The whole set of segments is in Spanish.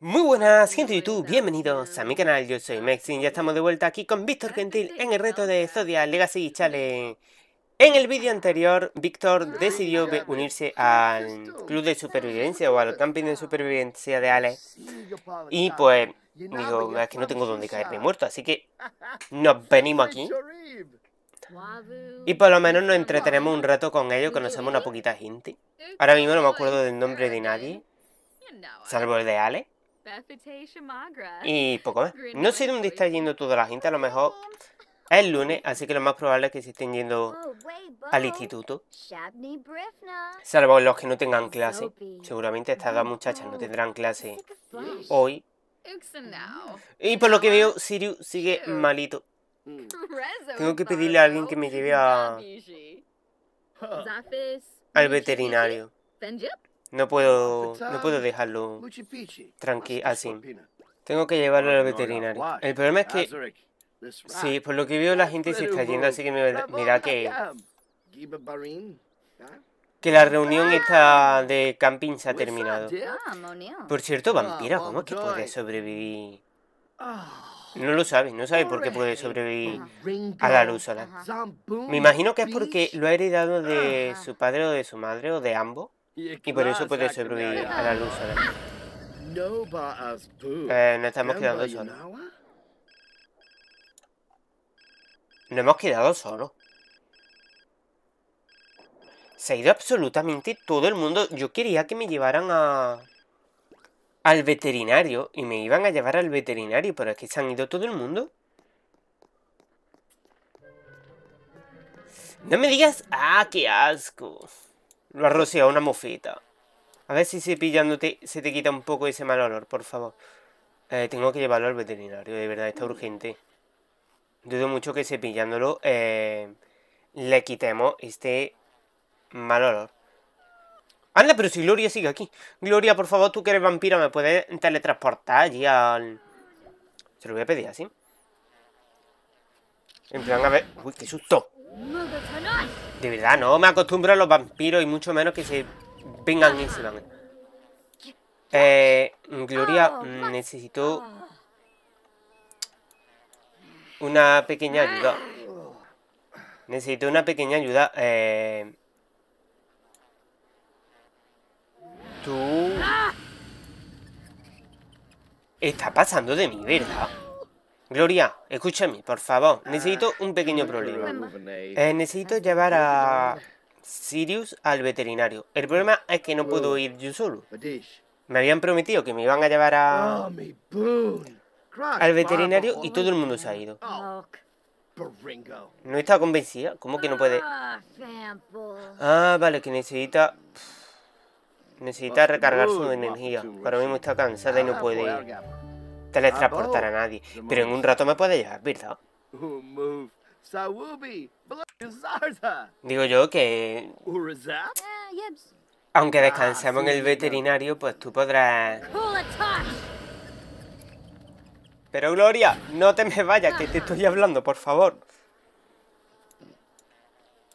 Muy buenas gente de YouTube, bienvenidos a mi canal, yo soy Mexin, ya estamos de vuelta aquí con Víctor Gentil en el reto de Zodiac Legacy Challenge. En el vídeo anterior, Víctor decidió unirse al club de supervivencia o al camping de supervivencia de Alex Y pues, digo, es que no tengo dónde caerme muerto, así que nos venimos aquí. Y por lo menos nos entretenemos un rato con ellos, conocemos una poquita gente. Ahora mismo no me acuerdo del nombre de nadie, salvo el de Alex. Y poco más. No sé dónde está yendo toda la gente, a lo mejor es el lunes, así que lo más probable es que se estén yendo oh, al instituto. Salvo los que no tengan clase. Seguramente estas dos muchachas no tendrán clase hoy. Y por lo que veo, Sirius sigue malito. Tengo que pedirle a alguien que me lleve al veterinario. No puedo, no puedo dejarlo tranqui así. Tengo que llevarlo al veterinario. El problema es que... Sí, por lo que veo la gente se está yendo, así que me, da que... Que la reunión está de camping se ha terminado. Ah, por cierto, ah, vampira, ¿cómo es que puede sobrevivir? Ah. No lo sabes, no sabes por qué puede sobrevivir a la luz solar. Me imagino que es porque lo ha heredado de su padre o de su madre o de ambos. Y por eso puede sobrevivir a la luz ahora. Eh, estamos quedando solos. No hemos quedado solos. Se ha ido absolutamente todo el mundo. Yo quería que me llevaran a... Al veterinario. Y me iban a llevar al veterinario. Pero es que se han ido todo el mundo. No me digas... ¡Ah, qué asco! Lo ha rociado una mofeta. A ver si cepillándote se te quita un poco ese mal olor, por favor. Eh, tengo que llevarlo al veterinario, de verdad, está mm. urgente. Dudo mucho que cepillándolo eh, le quitemos este mal olor. Anda, pero si Gloria sigue aquí. Gloria, por favor, tú que eres vampiro, ¿me puedes teletransportar allí al...? Se lo voy a pedir así. En plan, a ver... ¡Uy, qué susto! De verdad, no me acostumbro a los vampiros y mucho menos que se vengan y se van. Eh, Gloria, necesito una pequeña ayuda. Necesito una pequeña ayuda. Eh, tú... Está pasando de mí, ¿verdad? Gloria, escúchame, por favor. Ah, necesito un pequeño problema. Eh, eh, necesito ah, llevar a Sirius al veterinario. El problema es que no oh. puedo ir yo solo. Me habían prometido que me iban a llevar a... Ah, al veterinario y todo el mundo se ha ido. Oh. No está convencida. ¿Cómo que no puede? Ah, vale, que necesita... Necesita recargar su energía. Ahora mismo está cansada y no puede ir teletransportar ah, a nadie, pero en un rato me puede llegar, ¿verdad? Digo yo que... Ah, aunque ah, descansemos en el veterinario, pues tú podrás... Pero Gloria, no te me vayas, que te estoy hablando, por favor.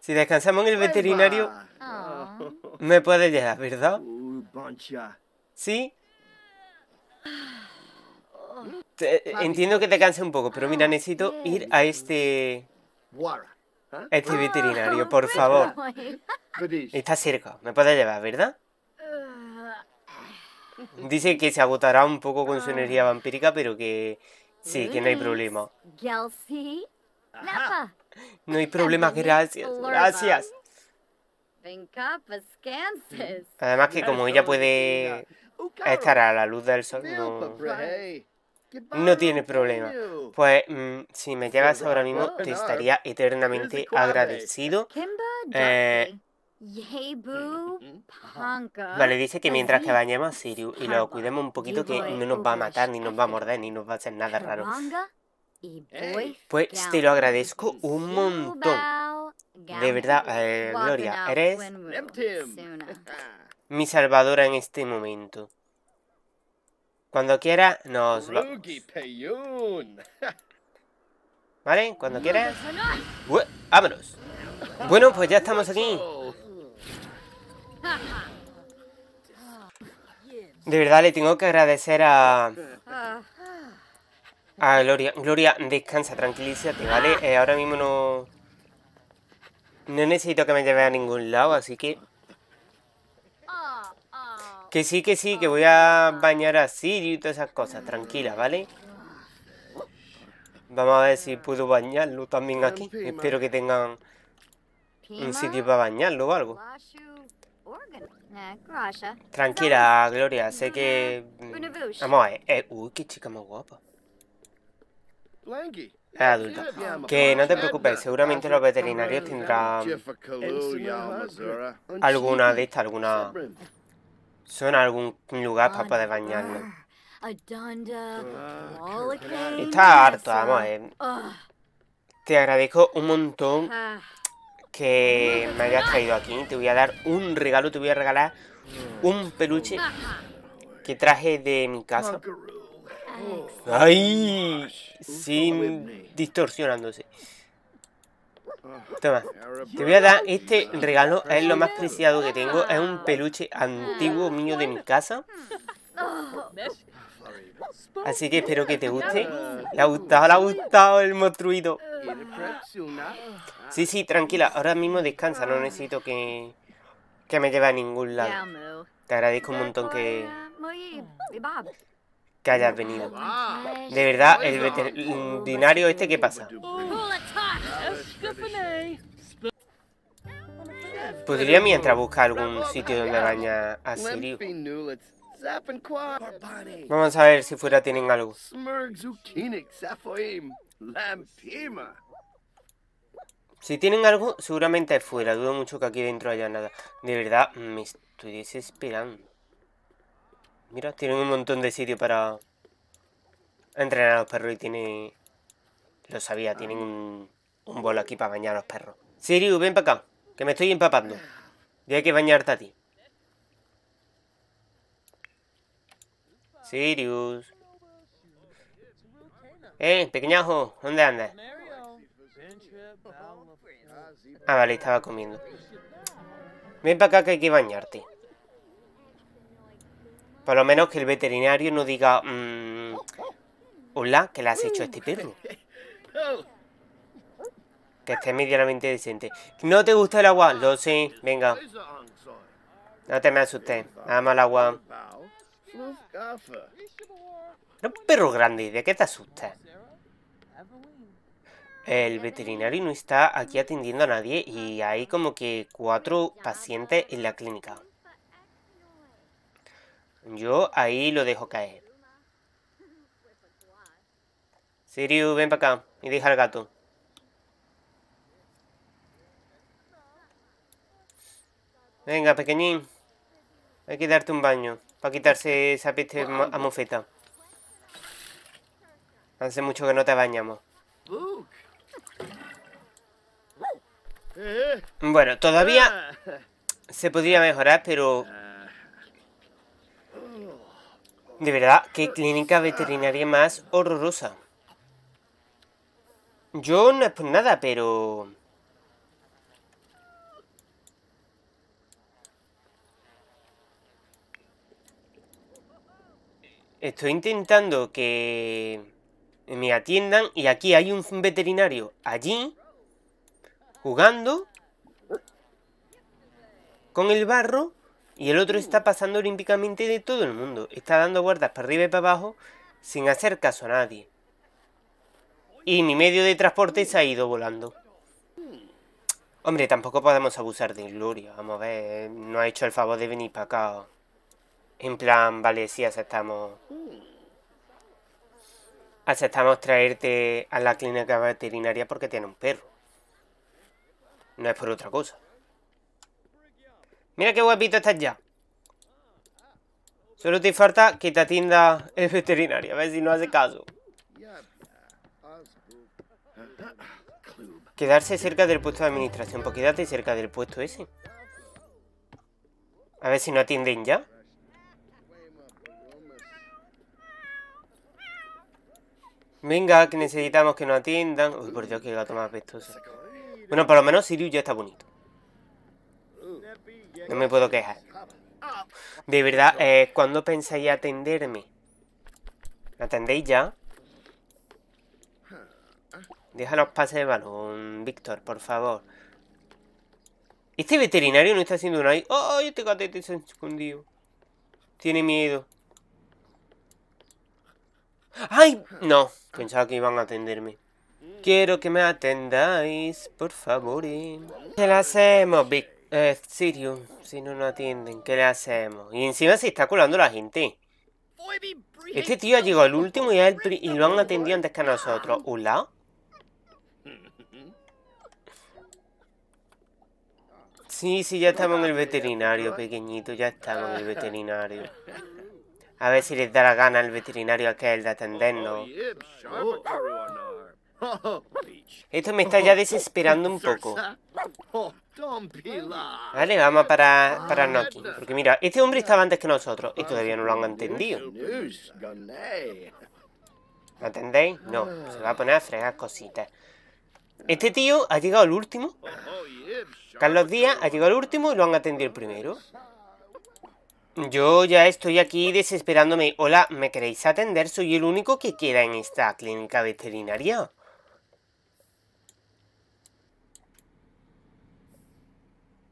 Si descansamos en el pues veterinario, me puede llegar, ¿verdad? ¿Sí? Eh, entiendo que te canse un poco, pero mira, ah, necesito ir a este... ¿Ah? ¿Ah? Este veterinario, por favor. Está cerca, me puede llevar, ¿verdad? Uh, Dice que se agotará un poco con su energía vampírica, pero que sí, que no hay problema. No hay problema, gracias, gracias. Pues, Además que como ella puede oh, estar a la luz del sol, no no tiene problema. Pues mm, si me llegas ahora mismo, te estaría eternamente agradecido. Eh, mm, mm, ¿ah? vale, dice que mientras que bañemos a Sirius y lo cuidemos un poquito, que eh, no nos va a matar, ni nos va a morder, ni nos va a hacer nada raro. Pues te lo agradezco un montón. De verdad, eh, Gloria, eres mi salvadora en este momento. Cuando quiera nos... ¿Vale? Cuando quieras. ¡Vámonos! Bueno, pues ya estamos aquí. De verdad le tengo que agradecer a... A Gloria. Gloria, descansa, tranquilízate, ¿vale? Eh, ahora mismo no... No necesito que me lleve a ningún lado, así que... Que sí, que sí, que voy a ah. bañar a Sirio y todas esas cosas, tranquila, ¿vale? Vamos a ver si puedo bañarlo también aquí. Espero que tengan un sitio para bañarlo o algo. Eh, tranquila, Gloria, sé que... Mm, vamos a ver. Eh, uy, qué chica más guapa. Es adulta. Que no te preocupes, seguramente los veterinarios tendrán... alguna de estas, alguna... Son algún lugar para poder bañarme. Ah, ah, Está harto, vamos, eh. Ah". Te agradezco un montón que me hayas traído aquí. Te voy a dar un regalo, te voy a regalar mm. un peluche que traje de mi casa. ¡Ay! Oh. Sin distorsionándose. Toma, te voy a dar este regalo, es lo más preciado que tengo, es un peluche antiguo mío de mi casa. Así que espero que te guste. Le ha gustado, le ha gustado el monstruito. Sí, sí, tranquila, ahora mismo descansa, no necesito que, que me lleve a ningún lado. Te agradezco un montón que, que hayas venido. De verdad, el veterinario este, ¿qué pasa? Podría mientras buscar algún sitio donde baña a Vamos a ver si fuera tienen algo. Si tienen algo, seguramente es fuera. Dudo mucho que aquí dentro haya nada. De verdad, me estoy desesperando. Mira, tienen un montón de sitio para entrenar a los perros y tiene... Lo sabía, tienen un... Un bolo aquí para bañar a los perros. Sirius, ven para acá, que me estoy empapando. Y hay que bañarte a ti. Sirius. Eh, pequeñajo, ¿dónde andas? Ah, vale, estaba comiendo. Ven para acá que hay que bañarte. Por lo menos que el veterinario no diga... Mm, Hola, ¿qué le has hecho a este perro? que esté medianamente decente. ¿No te gusta el agua? Lo sé, venga. No te me asustes. Ama el agua. No, perro grande, ¿de qué te asustas? El veterinario no está aquí atendiendo a nadie y hay como que cuatro pacientes en la clínica. Yo ahí lo dejo caer. Sirius, ven para acá y deja al gato. Venga, pequeñín. Hay que darte un baño para quitarse esa peste amofeta. Hace mucho que no te bañamos. Bueno, todavía se podría mejorar, pero... De verdad, qué clínica veterinaria más horrorosa. Yo no es por nada, pero... Estoy intentando que me atiendan y aquí hay un veterinario allí jugando con el barro y el otro está pasando olímpicamente de todo el mundo. Está dando guardas para arriba y para abajo sin hacer caso a nadie. Y mi medio de transporte se ha ido volando. Hombre, tampoco podemos abusar de Gloria. Vamos a ver, no ha hecho el favor de venir para acá. En plan, vale, sí, aceptamos. Mm. Aceptamos traerte a la clínica veterinaria porque tiene un perro. No es por otra cosa. Mira qué guapito estás ya. Solo te falta que te atienda el veterinario, a ver si no hace caso. Quedarse cerca del puesto de administración, pues quédate cerca del puesto ese. A ver si no atienden ya. Venga, que necesitamos que nos atiendan. Uy, por Dios, qué gato más apestoso. Bueno, por lo menos Sirius ya está bonito. No me puedo quejar. De verdad, eh, ¿cuándo pensáis atenderme? ¿Me atendéis ya? Deja los pases de balón, Víctor, por favor. Este veterinario no está haciendo una... ¡Ay, oh, este gatete se ha escondido! Tiene miedo. ¡Ay! No, pensaba que iban a atenderme. Quiero que me atendáis, por favor. ¿Qué le hacemos, Big? Eh, Sirius, si no nos atienden, ¿qué le hacemos? Y encima se está colando la gente. Este tío ha llegado el último y, y lo han atendido antes que a nosotros. ¿Hola? Sí, sí, ya estamos en el veterinario, pequeñito, ya estamos en el veterinario. A ver si les da la gana al veterinario aquel de atendernos. Oh, Esto me está ya desesperando un poco. Vale, vamos para, para Noki. Porque mira, este hombre estaba antes que nosotros y todavía no lo han entendido. ¿Lo entendéis? No, se va a poner a fregar cositas. Este tío ha llegado el último. Oh, Carlos Díaz ha llegado el último y lo han atendido el primero. Yo ya estoy aquí desesperándome. Hola, ¿me queréis atender? Soy el único que queda en esta clínica veterinaria.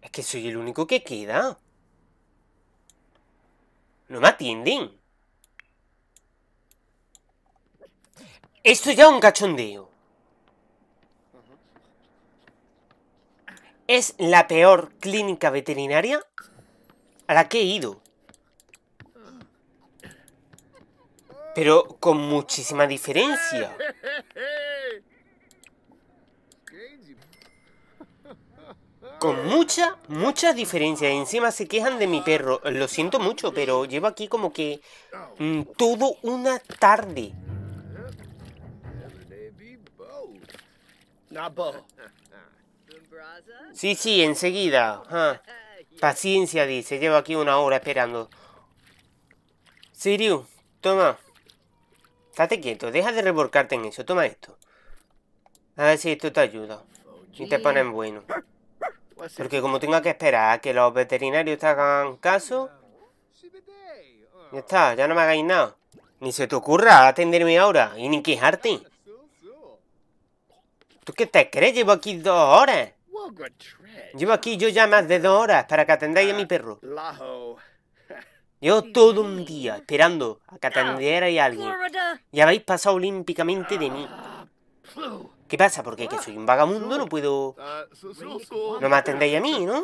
Es que soy el único que queda. No me atienden. Esto ya es un cachondeo. Es la peor clínica veterinaria a la que he ido. pero con muchísima diferencia. Con mucha, mucha diferencia. Encima se quejan de mi perro. Lo siento mucho, pero llevo aquí como que mm, todo una tarde. Sí, sí, enseguida. Ah, paciencia, dice. Llevo aquí una hora esperando. Serio, toma. Estate quieto, deja de revolcarte en eso. Toma esto. A ver si esto te ayuda. Y te ponen bueno. Porque como tengo que esperar a que los veterinarios te hagan caso... Ya está, ya no me hagáis nada. Ni se te ocurra atenderme ahora y ni quejarte. ¿Tú qué te crees? Llevo aquí dos horas. Llevo aquí yo ya más de dos horas para que atendáis a mi ah, perro. Llevo todo un día esperando a que atendierais a alguien. Y habéis pasado olímpicamente de mí. ¿Qué pasa? Porque que soy un vagabundo? no puedo... No me atendéis a mí, ¿no?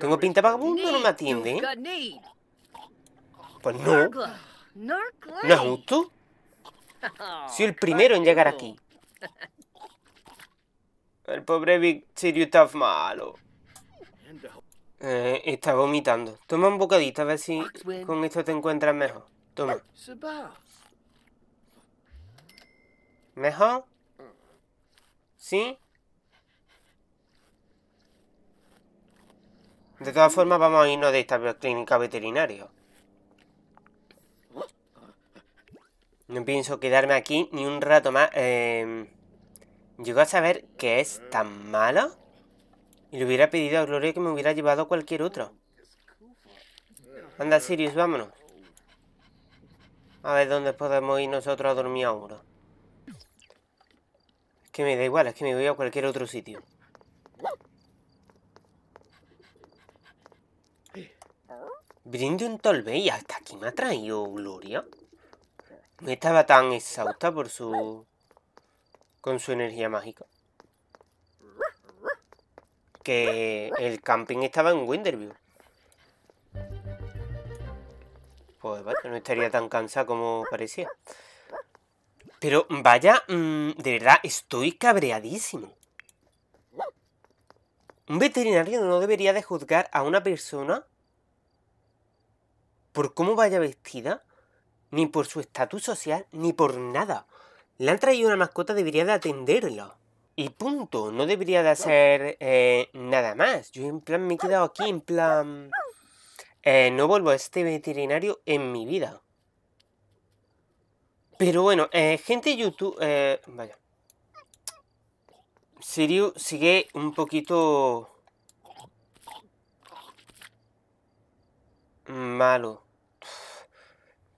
Tengo pinta vagabundo, no me atiende. Pues no. ¿No es justo? Soy el primero en llegar aquí. El pobre Victorio está malo. Eh, está vomitando. Toma un bocadito a ver si con esto te encuentras mejor. Toma. ¿Mejor? ¿Sí? De todas formas, vamos a irnos de esta clínica veterinaria. No pienso quedarme aquí ni un rato más. Eh, ¿Llegó a saber que es tan malo? Y le hubiera pedido a Gloria que me hubiera llevado a cualquier otro. Anda, Sirius, vámonos. A ver dónde podemos ir nosotros a dormir ahora. Es que me da igual, es que me voy a cualquier otro sitio. Brinde un tolbey, hasta aquí me ha traído Gloria. No estaba tan exhausta por su... con su energía mágica que el camping estaba en Winterview. Pues no estaría tan cansada como parecía. Pero vaya, mm, de verdad, estoy cabreadísimo. Un veterinario no debería de juzgar a una persona por cómo vaya vestida, ni por su estatus social, ni por nada. Le han traído una mascota, debería de atenderla. Y punto, no debería de hacer eh, nada más. Yo en plan me he quedado aquí, en plan... Eh, no vuelvo a este veterinario en mi vida. Pero bueno, eh, gente YouTube... vaya. Siriu sigue un poquito... Malo.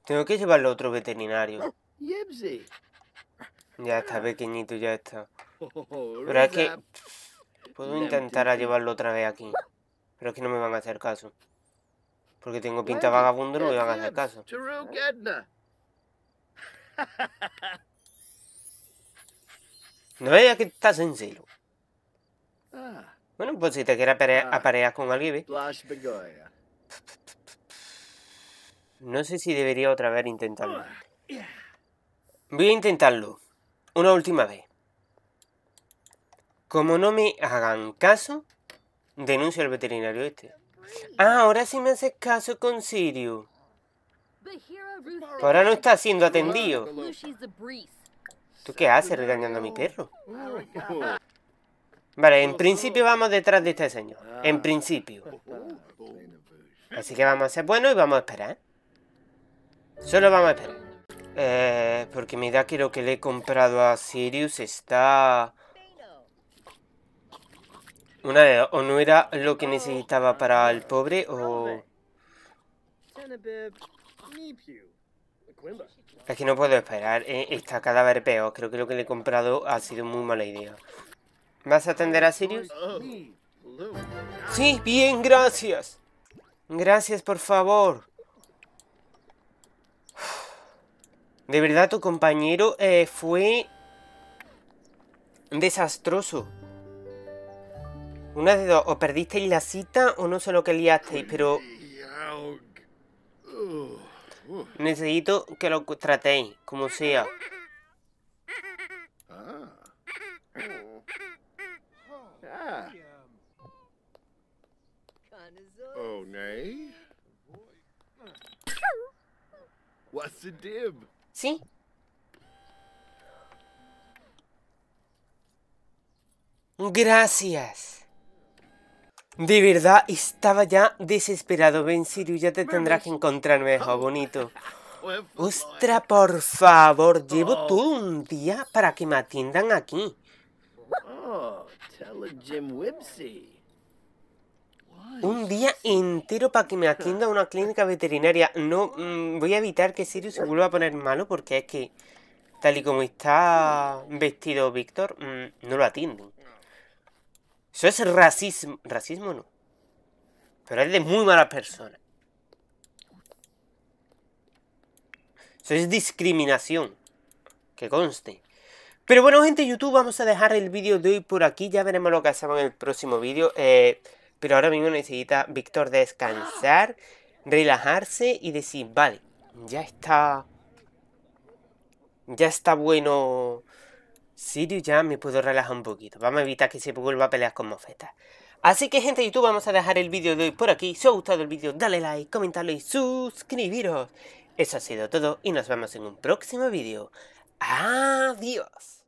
Tengo que llevarlo a otro veterinario. Ya está, pequeñito, ya está. Pero es que... Puedo intentar a llevarlo otra vez aquí. Pero es que no me van a hacer caso. Porque tengo pinta vagabundo, no me van a hacer caso. No veas que estás en cero. Ah. Bueno, pues si te quieres ah. aparear con alguien, No sé si debería otra vez intentarlo. Ah, Voy a intentarlo. Una última vez. Como no me hagan caso, denuncio al veterinario este. Ah, ahora sí me haces caso con Sirius. Ahora no está siendo atendido. ¿Tú qué haces regañando a mi perro? Vale, en principio vamos detrás de este señor. En principio. Así que vamos a ser buenos y vamos a esperar. Solo vamos a esperar. Eh, porque mi da que lo que le he comprado a Sirius está... Una o no era lo que necesitaba para el pobre o... Es que no puedo esperar, eh, está está cadáver peor. Creo que lo que le he comprado ha sido muy mala idea. ¿Vas a atender a Sirius? Sí, bien, gracias. Gracias, por favor. De verdad, tu compañero eh, fue desastroso. Una de dos, o perdisteis la cita o no sé lo que liasteis, pero... Necesito que lo tratéis, como sea. Ah. Oh. Ah. ¿Sí? Gracias. De verdad, estaba ya desesperado. Ven, Sirius, ya te tendrás que encontrar mejor, bonito. Ostra, por favor, llevo todo un día para que me atiendan aquí. Un día entero para que me atienda una clínica veterinaria. No, mm, voy a evitar que Sirius se vuelva a poner malo porque es que, tal y como está vestido Víctor, mm, no lo atienden. Eso es racismo. Racismo no. Pero es de muy mala persona. Eso es discriminación. Que conste. Pero bueno, gente de YouTube, vamos a dejar el vídeo de hoy por aquí. Ya veremos lo que hacemos en el próximo vídeo. Eh, pero ahora mismo necesita Víctor descansar, relajarse y decir, vale, ya está... Ya está bueno Sirius ya me puedo relajar un poquito. Vamos a evitar que se vuelva a pelear con mofetas. Así que gente de YouTube, vamos a dejar el vídeo de hoy por aquí. Si os ha gustado el vídeo, dale like, comentadlo y suscribiros. Eso ha sido todo y nos vemos en un próximo vídeo. Adiós.